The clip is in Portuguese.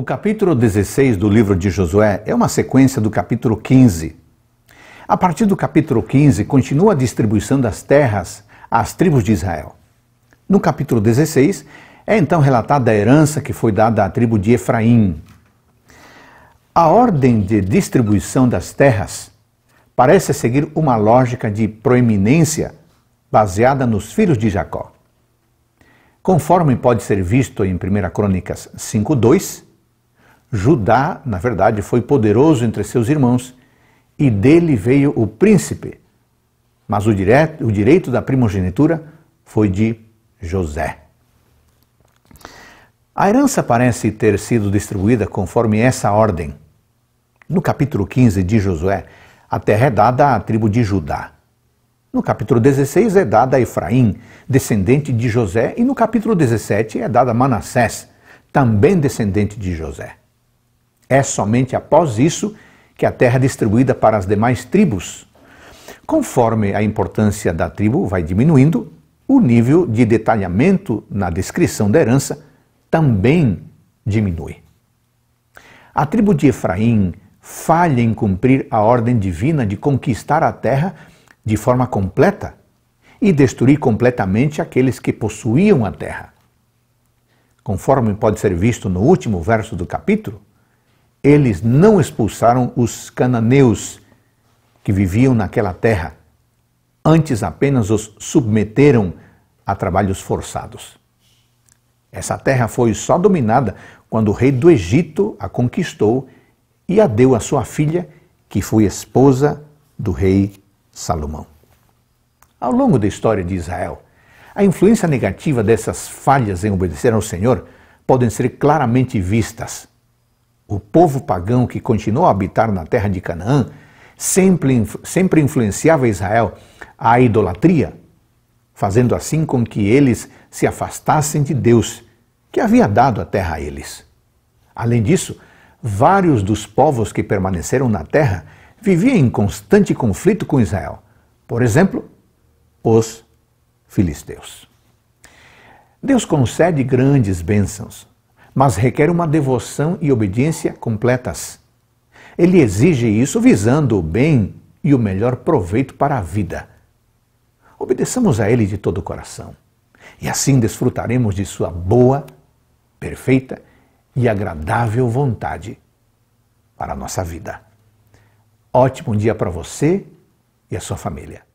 O capítulo 16 do livro de Josué é uma sequência do capítulo 15. A partir do capítulo 15, continua a distribuição das terras às tribos de Israel. No capítulo 16, é então relatada a herança que foi dada à tribo de Efraim. A ordem de distribuição das terras parece seguir uma lógica de proeminência baseada nos filhos de Jacó. Conforme pode ser visto em 1 Crônicas 5:2, Judá, na verdade, foi poderoso entre seus irmãos e dele veio o príncipe, mas o, direto, o direito da primogenitura foi de José. A herança parece ter sido distribuída conforme essa ordem. No capítulo 15 de Josué, a terra é dada à tribo de Judá. No capítulo 16 é dada a Efraim, descendente de José, e no capítulo 17 é dada a Manassés, também descendente de José. É somente após isso que a terra é distribuída para as demais tribos. Conforme a importância da tribo vai diminuindo, o nível de detalhamento na descrição da herança também diminui. A tribo de Efraim falha em cumprir a ordem divina de conquistar a terra de forma completa e destruir completamente aqueles que possuíam a terra. Conforme pode ser visto no último verso do capítulo, eles não expulsaram os cananeus que viviam naquela terra, antes apenas os submeteram a trabalhos forçados. Essa terra foi só dominada quando o rei do Egito a conquistou e a deu à sua filha, que foi esposa do rei Salomão. Ao longo da história de Israel, a influência negativa dessas falhas em obedecer ao Senhor podem ser claramente vistas o povo pagão que continuou a habitar na terra de Canaã sempre, sempre influenciava Israel à idolatria, fazendo assim com que eles se afastassem de Deus, que havia dado a terra a eles. Além disso, vários dos povos que permaneceram na terra viviam em constante conflito com Israel. Por exemplo, os filisteus. Deus concede grandes bênçãos, mas requer uma devoção e obediência completas. Ele exige isso visando o bem e o melhor proveito para a vida. Obedeçamos a Ele de todo o coração e assim desfrutaremos de Sua boa, perfeita e agradável vontade para a nossa vida. Ótimo dia para você e a sua família.